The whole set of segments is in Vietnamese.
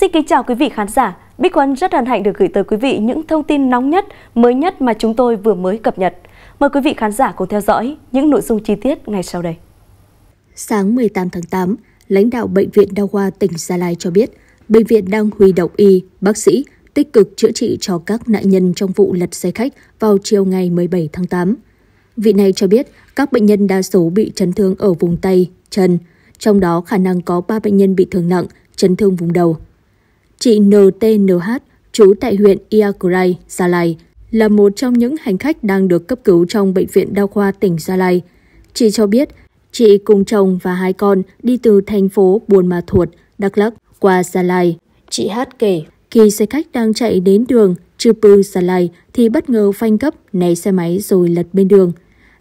Xin kính chào quý vị khán giả. Bích Quân rất hân hạnh được gửi tới quý vị những thông tin nóng nhất, mới nhất mà chúng tôi vừa mới cập nhật. Mời quý vị khán giả cùng theo dõi những nội dung chi tiết ngay sau đây. Sáng 18 tháng 8, lãnh đạo Bệnh viện Đa khoa tỉnh Gia Lai cho biết, bệnh viện đang huy động y, bác sĩ tích cực chữa trị cho các nạn nhân trong vụ lật xe khách vào chiều ngày 17 tháng 8. Vị này cho biết các bệnh nhân đa số bị chấn thương ở vùng tay, chân, trong đó khả năng có 3 bệnh nhân bị thương nặng, chấn thương vùng đầu – Chị NTNH, trú tại huyện Iagrai, Gia Lai, là một trong những hành khách đang được cấp cứu trong Bệnh viện Đa khoa tỉnh Gia Lai. Chị cho biết, chị cùng chồng và hai con đi từ thành phố Buôn Ma Thuột, Đắk Lắk qua Gia Lai. Chị Hát kể, khi xe khách đang chạy đến đường Chư Pư Gia Lai thì bất ngờ phanh gấp né xe máy rồi lật bên đường.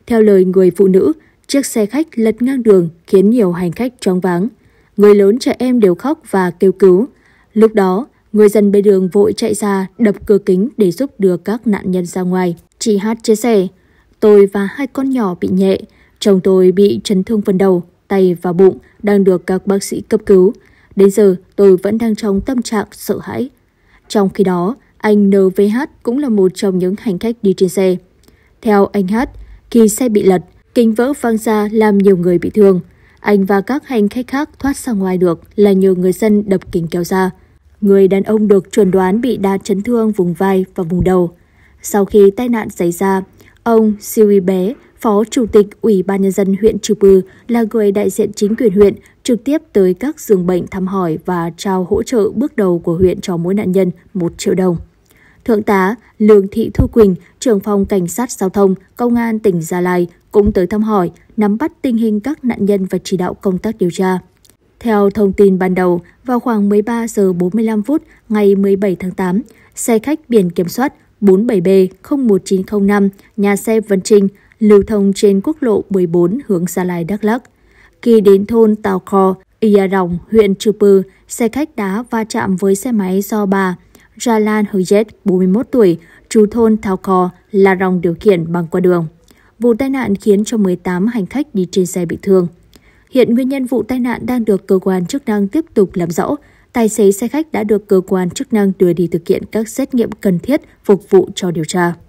Theo lời người phụ nữ, chiếc xe khách lật ngang đường khiến nhiều hành khách choáng váng. Người lớn trẻ em đều khóc và kêu cứu. Lúc đó, người dân bên đường vội chạy ra đập cửa kính để giúp đưa các nạn nhân ra ngoài. Chị Hát chia sẻ, tôi và hai con nhỏ bị nhẹ, chồng tôi bị chấn thương phần đầu, tay và bụng đang được các bác sĩ cấp cứu. Đến giờ tôi vẫn đang trong tâm trạng sợ hãi. Trong khi đó, anh NVH cũng là một trong những hành khách đi trên xe. Theo anh Hát, khi xe bị lật, kính vỡ văng ra làm nhiều người bị thương. Anh và các hành khách khác thoát ra ngoài được là nhờ người dân đập kính kéo ra. Người đàn ông được chuẩn đoán bị đa chấn thương vùng vai và vùng đầu. Sau khi tai nạn xảy ra, ông Siwi Bé, Phó Chủ tịch Ủy ban Nhân dân huyện Chư Bư là người đại diện chính quyền huyện trực tiếp tới các giường bệnh thăm hỏi và trao hỗ trợ bước đầu của huyện cho mỗi nạn nhân 1 triệu đồng. Thượng tá Lương Thị Thu Quỳnh, trưởng phòng Cảnh sát Giao thông, Công an tỉnh Gia Lai cũng tới thăm hỏi, nắm bắt tình hình các nạn nhân và chỉ đạo công tác điều tra. Theo thông tin ban đầu, vào khoảng 13 giờ 45 phút ngày 17 tháng 8, xe khách biển kiểm soát 47B01905 nhà xe Vân Trinh lưu thông trên quốc lộ 14 hướng Gia Lai Đắk Lắk. Khi đến thôn Tào Kho, Ia Rồng, huyện Chư Pư, xe khách đã va chạm với xe máy do bà Jalan Huyet, 41 tuổi, trú thôn Tào Kho, La Rồng điều khiển băng qua đường. Vụ tai nạn khiến cho 18 hành khách đi trên xe bị thương. Hiện nguyên nhân vụ tai nạn đang được cơ quan chức năng tiếp tục làm rõ. Tài xế xe khách đã được cơ quan chức năng đưa đi thực hiện các xét nghiệm cần thiết phục vụ cho điều tra.